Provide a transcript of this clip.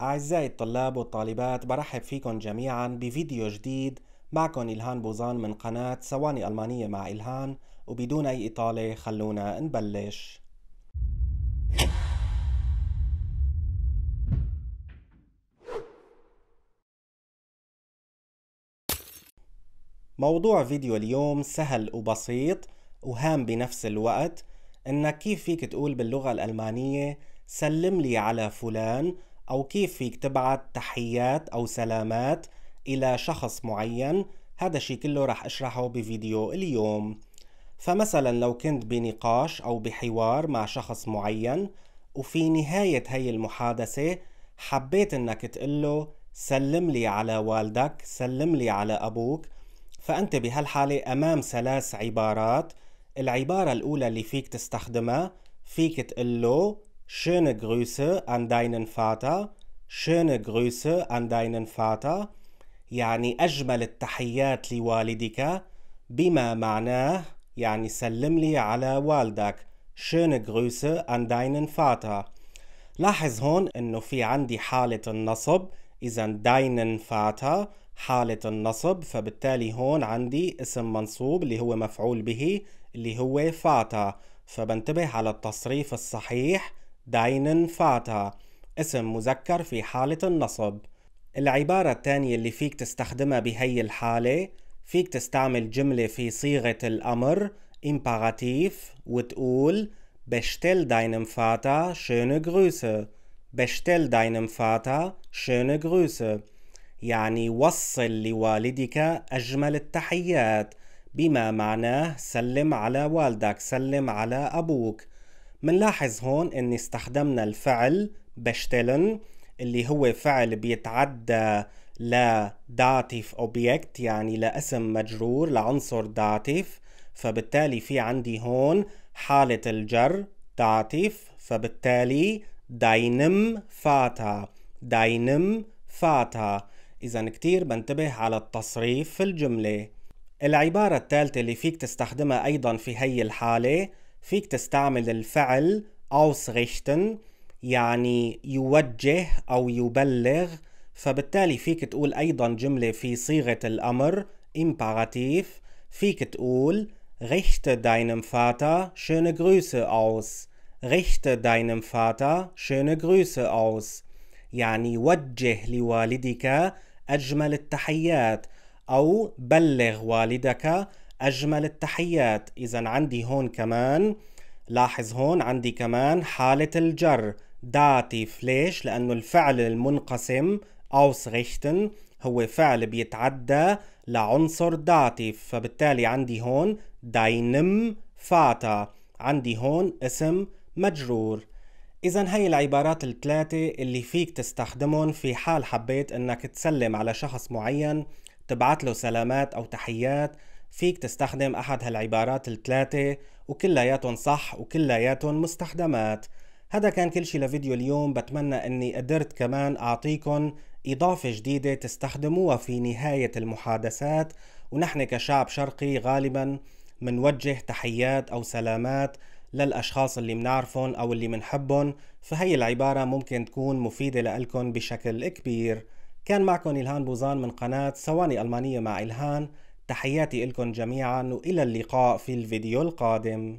أعزائي الطلاب والطالبات برحب فيكم جميعا بفيديو جديد معكم إلهان بوزان من قناة ثواني ألمانية مع إلهان وبدون أي إطالة خلونا نبلش موضوع فيديو اليوم سهل وبسيط وهام بنفس الوقت انك كيف فيك تقول باللغة الألمانية سلم لي على فلان أو كيف فيك تبعت تحيات أو سلامات إلى شخص معين هذا الشي كله رح أشرحه بفيديو اليوم فمثلا لو كنت بنقاش أو بحوار مع شخص معين وفي نهاية هي المحادثة حبيت انك تقله سلم لي على والدك سلم لي على أبوك فأنت بهالحالة أمام ثلاث عبارات العبارة الأولى اللي فيك تستخدمها فيك تقله Schöne Grüße an deinen Vater. Schöne Grüße an deinen Vater. يعني أجمل التحيات لوالدك بما معناه يعني سلم لي على والدك. Schöne Grüße an deinen Vater. لاحظ هون انه في عندي حالة النصب اذا deinen Vater حالة النصب فبالتالي هون عندي اسم منصوب اللي هو مفعول به اللي هو فاتا فبنتبه على التصريف الصحيح داينن فاتا اسم مذكر في حالة النصب العبارة الثانية اللي فيك تستخدمها بهي الحالة فيك تستعمل جملة في صيغة الأمر imperativ وتقول bestell deinem Vater schöne Grüße bestell deinem Vater schöne Grüße يعني وصل لوالدك أجمل التحيات بما معناه سلم على والدك سلم على أبوك منلاحظ هون ان استخدمنا الفعل بشتلن اللي هو فعل بيتعدى لداتيف اوبجكت يعني لاسم مجرور لعنصر داتيف فبالتالي في عندي هون حالة الجر داتيف فبالتالي داينم فاتا داينم فاتا إذا كتير بنتبه على التصريف في الجملة العبارة الثالثة اللي فيك تستخدمها أيضا في هي الحالة فيك تستعمل الفعل ausrichten يعني يوجه أو يبلغ فبالتالي فيك تقول أيضا جملة في صيغة الأمر imperativ فيك تقول richte deinem Vater schöne Grüße aus richte deinem Vater schöne Grüße aus يعني وجه لوالدك أجمل التحيات أو بلغ والدك أجمل التحيات إذا عندي هون كمان لاحظ هون عندي كمان حالة الجر داتيف ليش؟ لأنه الفعل المنقسم أوسغيشتن هو فعل بيتعدى لعنصر داتيف فبالتالي عندي هون داينم فاتا عندي هون اسم مجرور إذا هي العبارات الثلاثة اللي فيك تستخدمهم في حال حبيت إنك تسلم على شخص معين تبعت له سلامات أو تحيات فيك تستخدم أحد هالعبارات الثلاثة وكلياتهم صح وكلياتهم مستخدمات هذا كان كل شي لفيديو اليوم بتمنى أني قدرت كمان أعطيكم إضافة جديدة تستخدموها في نهاية المحادثات ونحن كشعب شرقي غالبا منوجه تحيات أو سلامات للأشخاص اللي منعرفهم أو اللي منحبهم فهي العبارة ممكن تكون مفيدة لألكن بشكل كبير كان معكم إلهان بوزان من قناة سواني ألمانية مع إلهان تحياتي لكم جميعا والى اللقاء في الفيديو القادم